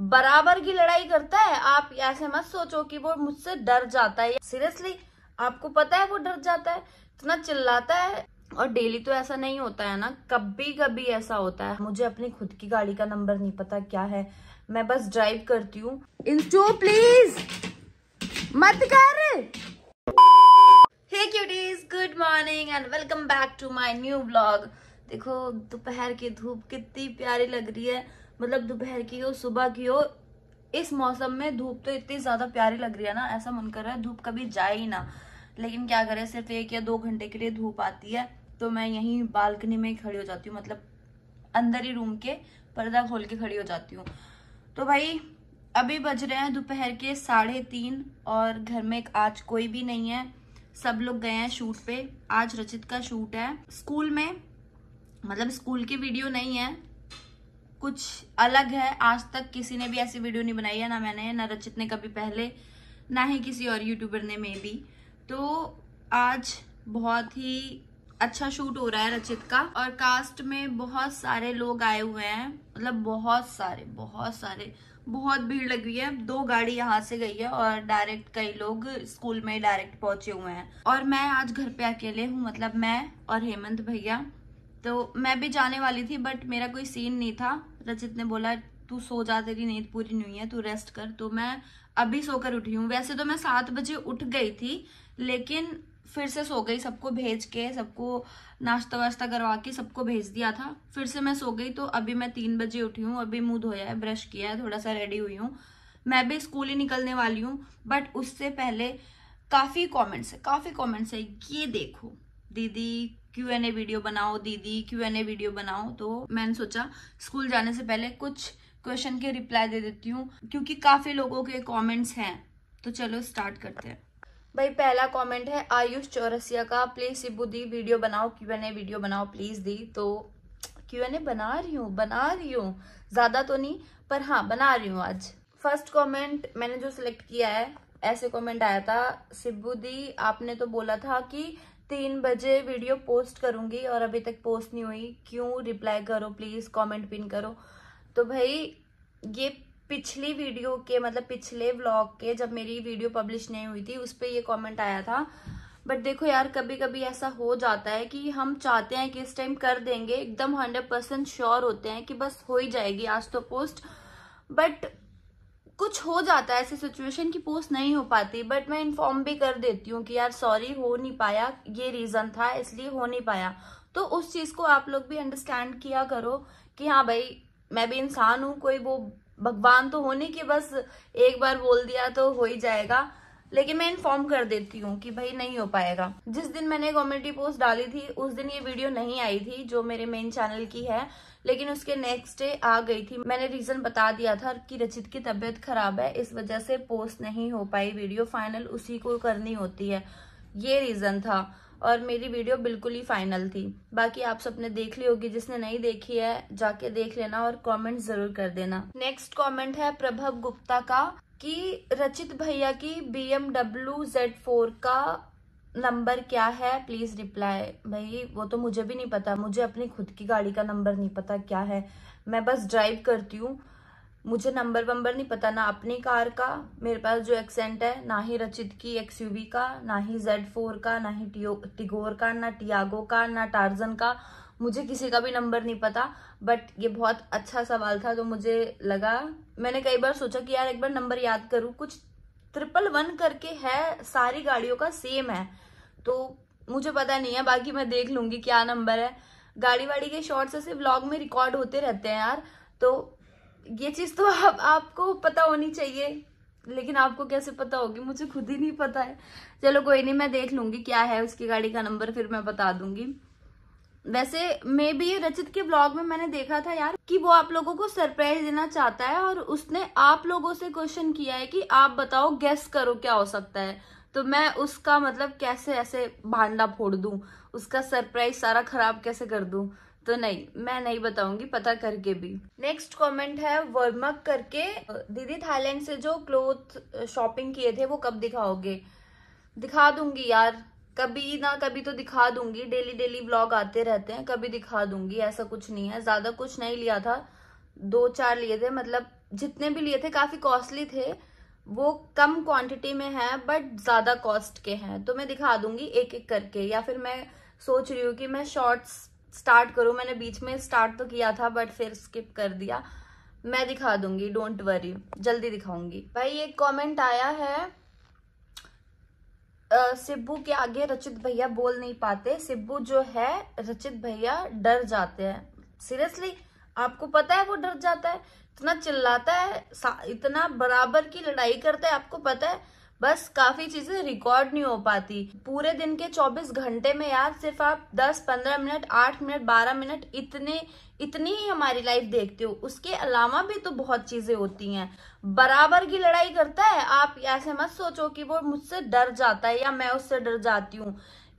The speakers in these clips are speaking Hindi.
बराबर की लड़ाई करता है आप ऐसे मत सोचो कि वो मुझसे डर जाता है सीरियसली आपको पता है वो डर जाता है इतना चिल्लाता है और डेली तो ऐसा नहीं होता है ना कभी कभी ऐसा होता है मुझे अपनी खुद की गाड़ी का नंबर नहीं पता क्या है मैं बस ड्राइव करती हूँ इंस्टो प्लीज मत कर good morning and welcome back to my new blog देखो दोपहर की धूप कितनी प्यारी लग रही है मतलब दोपहर की हो सुबह की हो इस मौसम में धूप तो इतनी ज्यादा प्यारी लग रही है ना ऐसा मन कर रहा है धूप कभी जाए ही ना लेकिन क्या करें सिर्फ एक या दो घंटे के लिए धूप आती है तो मैं यहीं बालकनी में खड़ी हो जाती हूँ मतलब अंदर ही रूम के पर्दा खोल के खड़ी हो जाती हूँ तो भाई अभी बज रहे हैं दोपहर के साढ़े तीन और घर में आज कोई भी नहीं है सब लोग गए हैं शूट पे आज रचित का शूट है स्कूल में मतलब स्कूल की वीडियो नहीं है कुछ अलग है आज तक किसी ने भी ऐसी वीडियो नहीं बनाई है ना मैंने ना रचित ने कभी पहले ना ही किसी और यूट्यूबर ने मे भी तो आज बहुत ही अच्छा शूट हो रहा है रचित का और कास्ट में बहुत सारे लोग आए हुए हैं मतलब बहुत सारे बहुत सारे बहुत भीड़ लगी हुई है दो गाड़ी यहाँ से गई है और डायरेक्ट कई लोग स्कूल में डायरेक्ट पहुंचे हुए हैं और मैं आज घर पे अकेले हूँ मतलब मैं और हेमंत भैया तो मैं भी जाने वाली थी बट मेरा कोई सीन नहीं था रचित ने बोला तू सो जा तेरी नींद पूरी नहीं है तू रेस्ट कर तो मैं अभी सोकर उठी हूँ वैसे तो मैं सात बजे उठ गई थी लेकिन फिर से सो गई सबको भेज के सबको नाश्ता वाश्ता करवा के सबको भेज दिया था फिर से मैं सो गई तो अभी मैं तीन बजे उठी हूँ अभी मुंह धोया है ब्रश किया है थोड़ा सा रेडी हुई हूँ मैं भी स्कूल ही निकलने वाली हूँ बट उससे पहले काफ़ी कमेंट्स है काफ़ी कमेंट्स है ये देखो दीदी क्यू एन ए वीडियो बनाओ दीदी क्यू एन ए वीडियो बनाओ तो मैंने सोचा स्कूल जाने से पहले कुछ क्वेश्चन के रिप्लाई दे देती हूँ क्योंकि काफ़ी लोगों के कॉमेंट्स हैं तो चलो स्टार्ट करते हैं भाई पहला कमेंट है आयुष चौरसिया का प्लीज सिब्बू दी वीडियो बनाओ क्यू एन ए वीडियो बनाओ प्लीज दी तो क्यू एन ए बना रही हूँ बना रही हूँ ज्यादा तो नहीं पर हाँ बना रही हूँ आज फर्स्ट कमेंट मैंने जो सिलेक्ट किया है ऐसे कमेंट आया था सिब्बू दी आपने तो बोला था कि तीन बजे वीडियो पोस्ट करूंगी और अभी तक पोस्ट नहीं हुई क्यों रिप्लाई करो प्लीज़ कमेंट पिन करो तो भाई ये पिछली वीडियो के मतलब पिछले व्लॉग के जब मेरी वीडियो पब्लिश नहीं हुई थी उस पर ये कॉमेंट आया था बट देखो यार कभी कभी ऐसा हो जाता है कि हम चाहते हैं कि इस टाइम कर देंगे एकदम हंड्रेड परसेंट श्योर होते हैं कि बस हो ही जाएगी आज तो पोस्ट बट कुछ हो जाता है ऐसी सिचुएशन की पोस्ट नहीं हो पाती बट मैं इन्फॉर्म भी कर देती हूँ कि यार सॉरी हो नहीं पाया ये रीज़न था इसलिए हो नहीं पाया तो उस चीज़ को आप लोग भी अंडरस्टैंड किया करो कि हाँ भाई मैं भी इंसान हूँ कोई वो भगवान तो होने की बस एक बार बोल दिया तो हो ही जाएगा लेकिन मैं इन्फॉर्म कर देती हूँ कि भाई नहीं हो पाएगा जिस दिन मैंने कॉमेडी पोस्ट डाली थी उस दिन ये वीडियो नहीं आई थी जो मेरे मेन चैनल की है लेकिन उसके नेक्स्ट डे आ गई थी मैंने रीजन बता दिया था कि रचित की तबीयत खराब है इस वजह से पोस्ट नहीं हो पाई वीडियो फाइनल उसी को करनी होती है ये रीजन था और मेरी वीडियो बिल्कुल ही फाइनल थी बाकी आप सबने देख ली होगी जिसने नहीं देखी है जाके देख लेना और कमेंट जरूर कर देना नेक्स्ट कमेंट है प्रभव गुप्ता का कि रचित भैया की B M W Z four का नंबर क्या है प्लीज रिप्लाई भाई वो तो मुझे भी नहीं पता मुझे अपनी खुद की गाड़ी का नंबर नहीं पता क्या है मैं बस ड्राइव करती हूँ मुझे नंबर वंबर नहीं पता ना अपनी कार का मेरे पास जो एक्सेंट है ना ही रचित की एक्सयूवी का ना ही जेड फोर का ना ही टिगोर का ना टियागो का ना टार्जन का मुझे किसी का भी नंबर नहीं पता बट ये बहुत अच्छा सवाल था तो मुझे लगा मैंने कई बार सोचा कि यार एक बार नंबर याद करूँ कुछ ट्रिपल वन करके है सारी गाड़ियों का सेम है तो मुझे पता नहीं है बाकी मैं देख लूंगी क्या नंबर है गाड़ी वाड़ी के शॉर्ट्स ऐसे ब्लॉग में रिकॉर्ड होते रहते हैं यार तो ये चीज़ तो आप, आपको पता होनी चाहिए लेकिन आपको कैसे पता होगी मुझे खुद ही नहीं पता है चलो कोई नहीं मैं देख लूंगी क्या है उसकी गाड़ी का नंबर फिर मैं बता दूंगी वैसे मे भी रचित के ब्लॉग में मैंने देखा था यार कि वो आप लोगों को सरप्राइज देना चाहता है और उसने आप लोगों से क्वेश्चन किया है कि आप बताओ गेस करो क्या हो सकता है तो मैं उसका मतलब कैसे ऐसे भांडा फोड़ दू उसका सरप्राइज सारा खराब कैसे कर दू तो नहीं मैं नहीं बताऊंगी पता करके भी नेक्स्ट कमेंट है वर्मक करके दीदी थाईलैंड से जो क्लोथ शॉपिंग किए थे वो कब दिखाओगे दिखा दूंगी यार कभी ना कभी तो दिखा दूंगी डेली डेली ब्लॉग आते रहते हैं कभी दिखा दूंगी ऐसा कुछ नहीं है ज़्यादा कुछ नहीं लिया था दो चार लिए थे मतलब जितने भी लिए थे काफ़ी कॉस्टली थे वो कम क्वांटिटी में है बट ज़्यादा कॉस्ट के हैं तो मैं दिखा दूंगी एक एक करके या फिर मैं सोच रही हूँ कि मैं शॉर्ट्स स्टार्ट करूँ मैंने बीच में स्टार्ट तो किया था बट फिर स्किप कर दिया मैं दिखा दूंगी डोंट वरी जल्दी दिखाऊंगी भाई एक कमेंट आया है सिब्बू के आगे रचित भैया बोल नहीं पाते सिब्बू जो है रचित भैया डर जाते हैं सीरियसली आपको पता है वो डर जाता है इतना चिल्लाता है इतना बराबर की लड़ाई करता है आपको पता है बस काफी चीजें रिकॉर्ड नहीं हो पाती पूरे दिन के 24 घंटे में यार सिर्फ आप 10-15 मिनट 8 मिनट 12 मिनट इतने इतनी ही हमारी लाइफ देखते हो उसके अलावा भी तो बहुत चीजें होती हैं बराबर की लड़ाई करता है आप ऐसे मत सोचो कि वो मुझसे डर जाता है या मैं उससे डर जाती हूँ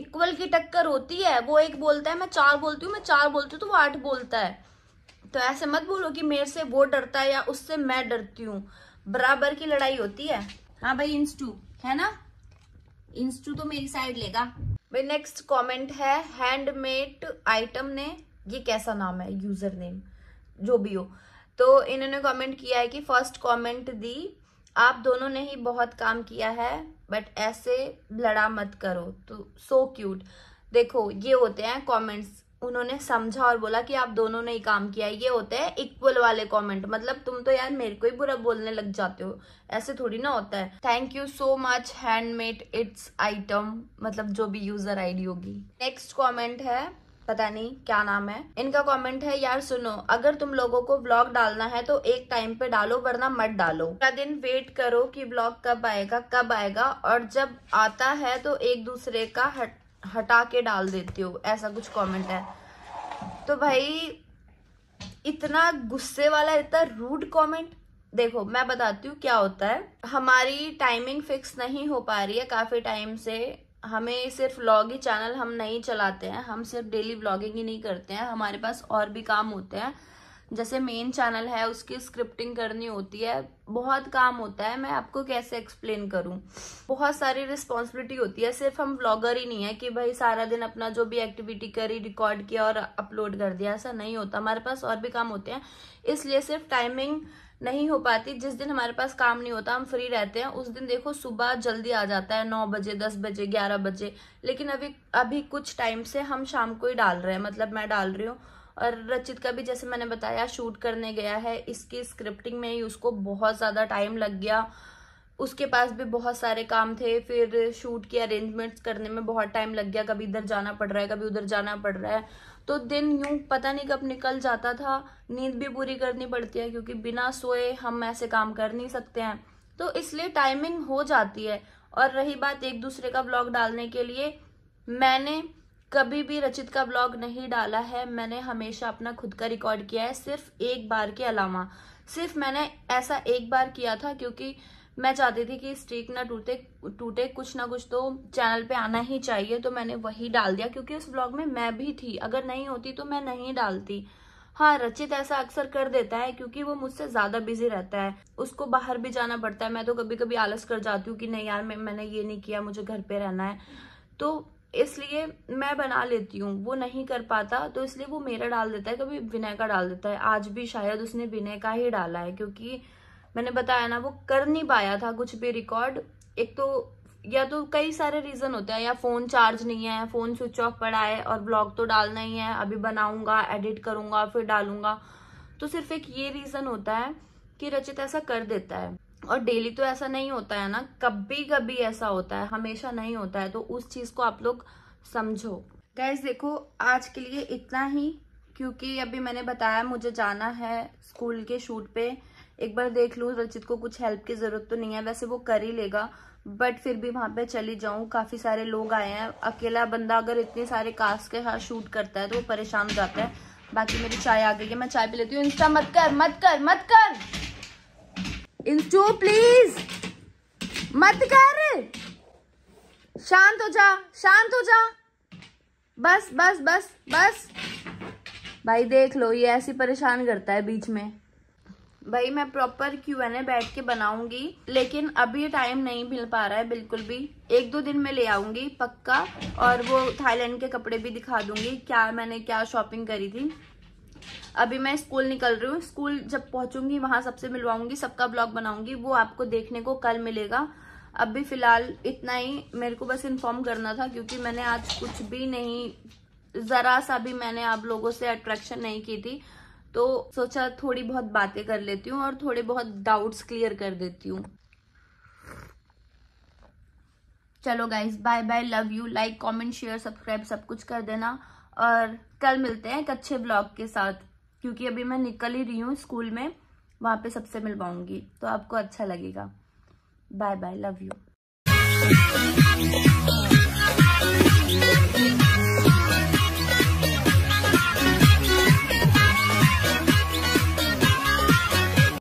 इक्वल की टक्कर होती है वो एक बोलता है मैं चार बोलती हूँ मैं चार बोलती हूँ तो वो आठ बोलता है तो ऐसे मत बोलो कि मेरे से वो डरता है या उससे मैं डरती हूँ बराबर की लड़ाई होती है हाँ भाई इंस्टू है ना इंस्टू तो मेरी साइड लेगा भाई नेक्स्ट कमेंट है हैंडमेड आइटम ने ये कैसा नाम है यूजर नेम जो भी हो तो इन्होंने कमेंट किया है कि फर्स्ट कमेंट दी आप दोनों ने ही बहुत काम किया है बट ऐसे लड़ा मत करो तो सो क्यूट देखो ये होते हैं कमेंट्स उन्होंने समझा और बोला कि आप दोनों ने ही काम किया ये होता है इक्वल वाले कमेंट मतलब तुम तो यार मेरे को ही बुरा बोलने लग जाते हो ऐसे थोड़ी ना होता है thank you so much handmade it's item मतलब जो भी यूजर आईडी होगी नेक्स्ट कमेंट है पता नहीं क्या नाम है इनका कमेंट है यार सुनो अगर तुम लोगों को ब्लॉग डालना है तो एक टाइम पे डालो वरना मत डालो पूरा दिन वेट करो कि ब्लॉग कब आएगा कब आएगा और जब आता है तो एक दूसरे का हट हटा के डाल देते हो ऐसा कुछ कमेंट है तो भाई इतना गुस्से वाला इतना रूड कमेंट देखो मैं बताती हूँ क्या होता है हमारी टाइमिंग फिक्स नहीं हो पा रही है काफ़ी टाइम से हमें सिर्फ व्लॉग ही चैनल हम नहीं चलाते हैं हम सिर्फ डेली व्लॉगिंग ही नहीं करते हैं हमारे पास और भी काम होते हैं जैसे मेन चैनल है उसकी स्क्रिप्टिंग करनी होती है बहुत काम होता है मैं आपको कैसे एक्सप्लेन करूं बहुत सारी रिस्पॉन्सिबिलिटी होती है सिर्फ हम ब्लॉगर ही नहीं है कि भाई सारा दिन अपना जो भी एक्टिविटी करी रिकॉर्ड किया और अपलोड कर दिया ऐसा नहीं होता हमारे पास और भी काम होते हैं इसलिए सिर्फ टाइमिंग नहीं हो पाती जिस दिन हमारे पास काम नहीं होता हम फ्री रहते हैं उस दिन देखो सुबह जल्दी आ जाता है नौ बजे दस बजे ग्यारह बजे लेकिन अभी अभी कुछ टाइम से हम शाम को ही डाल रहे हैं मतलब मैं डाल रही हूँ और रचित का भी जैसे मैंने बताया शूट करने गया है इसकी स्क्रिप्टिंग में ही उसको बहुत ज़्यादा टाइम लग गया उसके पास भी बहुत सारे काम थे फिर शूट की अरेंजमेंट्स करने में बहुत टाइम लग गया कभी इधर जाना पड़ रहा है कभी उधर जाना पड़ रहा है तो दिन यूं पता नहीं कब निकल जाता था नींद भी पूरी करनी पड़ती है क्योंकि बिना सोए हम ऐसे काम कर नहीं सकते हैं तो इसलिए टाइमिंग हो जाती है और रही बात एक दूसरे का ब्लॉग डालने के लिए मैंने कभी भी रचित का ब्लॉग नहीं डाला है मैंने हमेशा अपना खुद का रिकॉर्ड किया है सिर्फ एक बार के अलावा सिर्फ मैंने ऐसा एक बार किया था क्योंकि मैं चाहती थी कि स्ट्रीक ना टूटे टूटे कुछ ना कुछ तो चैनल पे आना ही चाहिए तो मैंने वही डाल दिया क्योंकि उस ब्लॉग में मैं भी थी अगर नहीं होती तो मैं नहीं डालती हाँ रचित ऐसा अक्सर कर देता है क्योंकि वो मुझसे ज्यादा बिजी रहता है उसको बाहर भी जाना पड़ता है मैं तो कभी कभी आलस कर जाती हूँ कि नहीं यार मैं, मैंने ये नहीं किया मुझे घर पे रहना है तो इसलिए मैं बना लेती हूँ वो नहीं कर पाता तो इसलिए वो मेरा डाल देता है कभी विनय का डाल देता है आज भी शायद उसने विनय का ही डाला है क्योंकि मैंने बताया ना वो कर नहीं पाया था कुछ भी रिकॉर्ड एक तो या तो कई सारे रीजन होते हैं या फोन चार्ज नहीं है फोन स्विच ऑफ पड़ा है और ब्लॉग तो डालना ही है अभी बनाऊंगा एडिट करूंगा फिर डालूंगा तो सिर्फ एक ये रीजन होता है कि रचित ऐसा कर देता है और डेली तो ऐसा नहीं होता है ना कभी कभी ऐसा होता है हमेशा नहीं होता है तो उस चीज़ को आप लोग समझो गैस देखो आज के लिए इतना ही क्योंकि अभी मैंने बताया मुझे जाना है स्कूल के शूट पे एक बार देख लूँ रचित को कुछ हेल्प की ज़रूरत तो नहीं है वैसे वो कर ही लेगा बट फिर भी वहाँ पे चली जाऊँ काफ़ी सारे लोग आए हैं अकेला बंदा अगर इतने सारे कास्ट के साथ शूट करता है तो वो परेशान हो जाता है बाकी मेरी चाय आ गई है मैं चाय पी लेती हूँ इंस्टा मत कर मत कर मत कर इंचू प्लीज मत कर शांत हो जा शांत हो जा बस बस बस बस भाई देख लो ये ऐसी परेशान करता है बीच में भाई मैं प्रॉपर क्यू एन ए बैठ के बनाऊंगी लेकिन अभी टाइम नहीं मिल पा रहा है बिल्कुल भी एक दो दिन में ले आऊंगी पक्का और वो थाईलैंड के कपड़े भी दिखा दूंगी क्या मैंने क्या शॉपिंग करी थी अभी मैं स्कूल निकल रही हूँ स्कूल जब पहुंचूंगी वहां सबसे मिलवाऊंगी सबका ब्लॉग बनाऊंगी वो आपको देखने को कल मिलेगा अभी फिलहाल इतना ही मेरे को बस इन्फॉर्म करना था क्योंकि मैंने आज कुछ भी नहीं जरा सा भी मैंने आप लोगों से अट्रैक्शन नहीं की थी तो सोचा थोड़ी बहुत बातें कर लेती हूँ और थोड़े बहुत डाउट्स क्लियर कर देती हूँ चलो guys bye bye love you like comment share subscribe सब कुछ कर देना और कल मिलते हैं एक अच्छे ब्लॉग के साथ क्योंकि अभी मैं निकल ही रही हूँ स्कूल में वहाँ पे सबसे मिलवाऊंगी तो आपको अच्छा लगेगा बाय बाय लव यू